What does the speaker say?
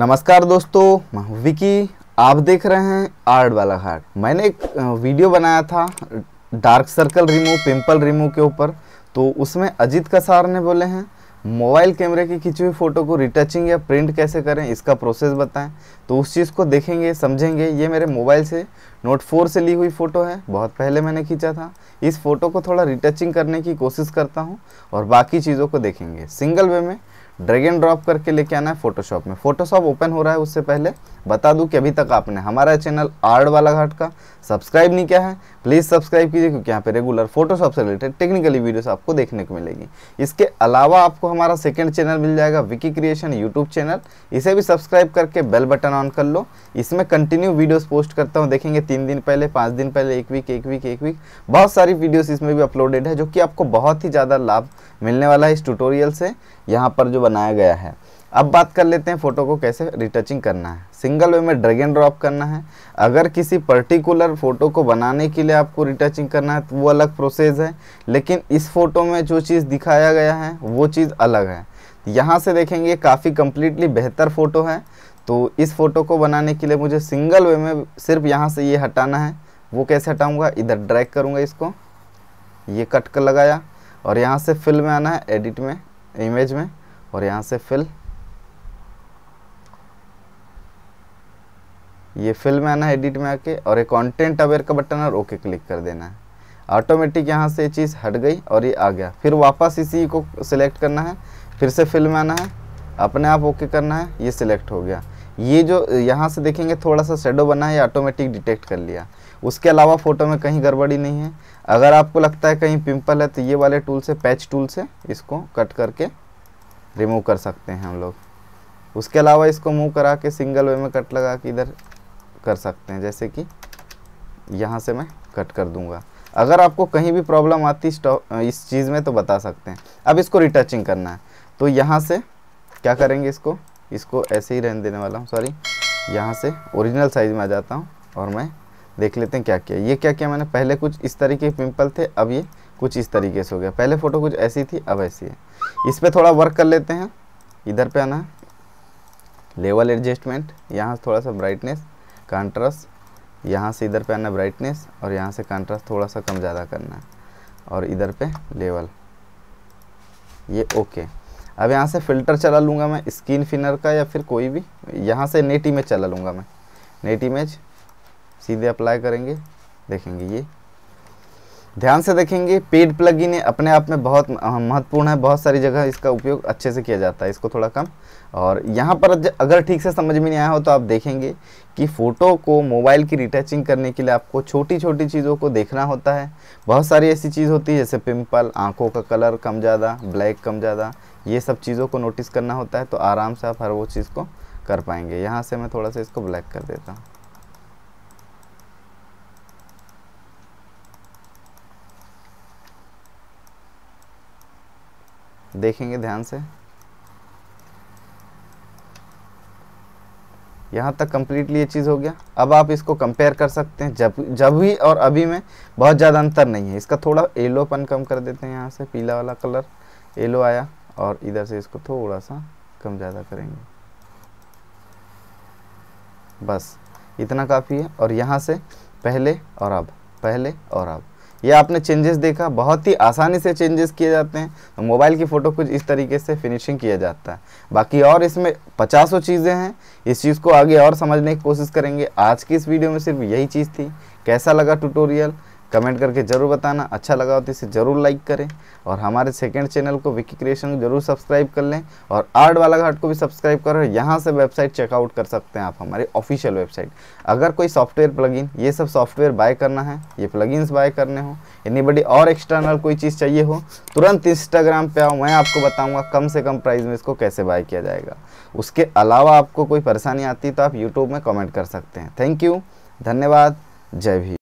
नमस्कार दोस्तों विकी आप देख रहे हैं आर्ट वाला घाट मैंने एक वीडियो बनाया था dark circle remove pimple remove के ऊपर तो उसमें अजीत कसार ने बोले हैं मोबाइल कैमरे की खींची हुई फ़ोटो को रिटचिंग या प्रिंट कैसे करें इसका प्रोसेस बताएं तो उस चीज़ को देखेंगे समझेंगे ये मेरे मोबाइल से नोट फोर से ली हुई फ़ोटो है बहुत पहले मैंने खींचा था इस फ़ोटो को थोड़ा रिटचिंग करने की कोशिश करता हूँ और बाकी चीज़ों को देखेंगे सिंगल वे में ड्रैग एंड ड्रॉप करके लेके आना है फोटोशॉप में फोटोशॉप ओपन हो रहा है उससे पहले बता दूं कि अभी तक आपने हमारा चैनल आर्ड वाला घाट का सब्सक्राइब नहीं किया है प्लीज़ सब्सक्राइब कीजिए क्योंकि यहाँ पे रेगुलर फोटोशॉप से रिलेटेड टेक्निकली वीडियोस आपको देखने को मिलेगी इसके अलावा आपको हमारा सेकेंड चैनल मिल जाएगा विकी क्रिएशन यूट्यूब चैनल इसे भी सब्सक्राइब करके बेल बटन ऑन कर लो इसमें कंटिन्यू वीडियोज़ पोस्ट करता हूँ देखेंगे तीन दिन पहले पाँच दिन पहले एक वीक एक वीक एक वीक बहुत सारी वीडियोज़ इसमें भी अपलोडेड है जो कि आपको बहुत ही ज़्यादा लाभ मिलने वाला है इस ट्यूटोरियल से यहाँ पर जो बनाया गया है अब बात कर लेते हैं फ़ोटो को कैसे रिटचिंग करना है सिंगल वे में ड्रैग एंड ड्रॉप करना है अगर किसी पर्टिकुलर फ़ोटो को बनाने के लिए आपको रिटचिंग करना है तो वो अलग प्रोसेस है लेकिन इस फ़ोटो में जो चीज़ दिखाया गया है वो चीज़ अलग है यहाँ से देखेंगे काफ़ी कम्प्लीटली बेहतर फ़ोटो है तो इस फ़ोटो को बनाने के लिए मुझे सिंगल वे में सिर्फ यहाँ से ये यह हटाना है वो कैसे हटाऊँगा इधर ड्रैग करूँगा इसको ये कट कर लगाया और यहाँ से फिल में आना है एडिट में इमेज में और यहाँ से फिल ये फिल में आना है एडिट में आके और एक कंटेंट अवेयर का बटन और ओके क्लिक कर देना है ऑटोमेटिक यहाँ से ये चीज़ हट गई और ये आ गया फिर वापस इसी को सिलेक्ट करना है फिर से फिल में आना है अपने आप ओके करना है ये सिलेक्ट हो गया ये जो यहाँ से देखेंगे थोड़ा सा शेडो बना है ये ऑटोमेटिक डिटेक्ट कर लिया उसके अलावा फ़ोटो में कहीं गड़बड़ी नहीं है अगर आपको लगता है कहीं पिंपल है तो ये वाले टूल से पैच टूल से इसको कट करके रिमूव कर सकते हैं हम लोग उसके अलावा इसको मूव करा के सिंगल वे में कट लगा के इधर कर सकते हैं जैसे कि यहाँ से मैं कट कर दूंगा अगर आपको कहीं भी प्रॉब्लम आती इस चीज़ में तो बता सकते हैं अब इसको रिटचिंग करना है तो यहाँ से क्या करेंगे इसको इसको ऐसे ही रहने देने वाला हूँ सॉरी यहाँ से ओरिजिनल साइज़ में आ जाता हूँ और मैं देख लेते हैं क्या किया ये क्या किया मैंने पहले कुछ इस तरीके के पिम्पल थे अब ये कुछ इस तरीके से हो गया पहले फ़ोटो कुछ ऐसी थी अब ऐसी है इस पर थोड़ा वर्क कर लेते हैं इधर पे आना है लेवल एडजस्टमेंट यहाँ थोड़ा सा ब्राइटनेस कंट्रास्ट यहाँ से इधर पे आना ब्राइटनेस और यहाँ से कंट्रास्ट थोड़ा सा कम ज़्यादा करना है और इधर पे लेवल ये ओके अब यहाँ से फ़िल्टर चला लूँगा मैं स्किन फिनर का या फिर कोई भी यहाँ से नेट इमेज चला लूँगा मैं नेट इमेज सीधे अप्लाई करेंगे देखेंगे ये ध्यान से देखेंगे पेड इन अपने आप में बहुत हाँ, महत्वपूर्ण है बहुत सारी जगह इसका उपयोग अच्छे से किया जाता है इसको थोड़ा कम और यहाँ पर अगर ठीक से समझ में नहीं आया हो तो आप देखेंगे कि फ़ोटो को मोबाइल की रिटचिंग करने के लिए आपको छोटी छोटी चीज़ों को देखना होता है बहुत सारी ऐसी चीज़ होती है जैसे पिम्पल आँखों का कलर कम ज़्यादा ब्लैक कम ज़्यादा ये सब चीज़ों को नोटिस करना होता है तो आराम से आप हर वो चीज़ को कर पाएंगे यहाँ से मैं थोड़ा सा इसको ब्लैक कर देता हूँ देखेंगे ध्यान से यहाँ तक कम्प्लीटली ये चीज़ हो गया अब आप इसको कंपेयर कर सकते हैं जब जब भी और अभी में बहुत ज़्यादा अंतर नहीं है इसका थोड़ा येलोपन कम कर देते हैं यहाँ से पीला वाला कलर येलो आया और इधर से इसको थोड़ा सा कम ज़्यादा करेंगे बस इतना काफ़ी है और यहाँ से पहले और अब पहले और अब ये आपने चेंजेस देखा बहुत ही आसानी से चेंजेस किए जाते हैं तो मोबाइल की फ़ोटो कुछ इस तरीके से फिनिशिंग किया जाता है बाकी और इसमें पचासों चीज़ें हैं इस चीज़ को आगे और समझने की कोशिश करेंगे आज की इस वीडियो में सिर्फ यही चीज़ थी कैसा लगा ट्यूटोरियल कमेंट करके ज़रूर बताना अच्छा लगा हो तो इसे ज़रूर लाइक करें और हमारे सेकंड चैनल को विकी क्रिएशन को जरूर सब्सक्राइब कर लें और आर्ट वाला घाट को भी सब्सक्राइब करें यहाँ से वेबसाइट चेकआउट कर सकते हैं आप हमारी ऑफिशियल वेबसाइट अगर कोई सॉफ्टवेयर प्लगइन ये सब सॉफ्टवेयर बाय करना है ये प्लगइन्स बाय करने हो एनी और एक्सटर्नल कोई चीज़ चाहिए हो तुरंत इंस्टाग्राम पर आओ मैं आपको बताऊँगा कम से कम प्राइस में इसको कैसे बाय किया जाएगा उसके अलावा आपको कोई परेशानी आती तो आप यूट्यूब में कमेंट कर सकते हैं थैंक यू धन्यवाद जय भी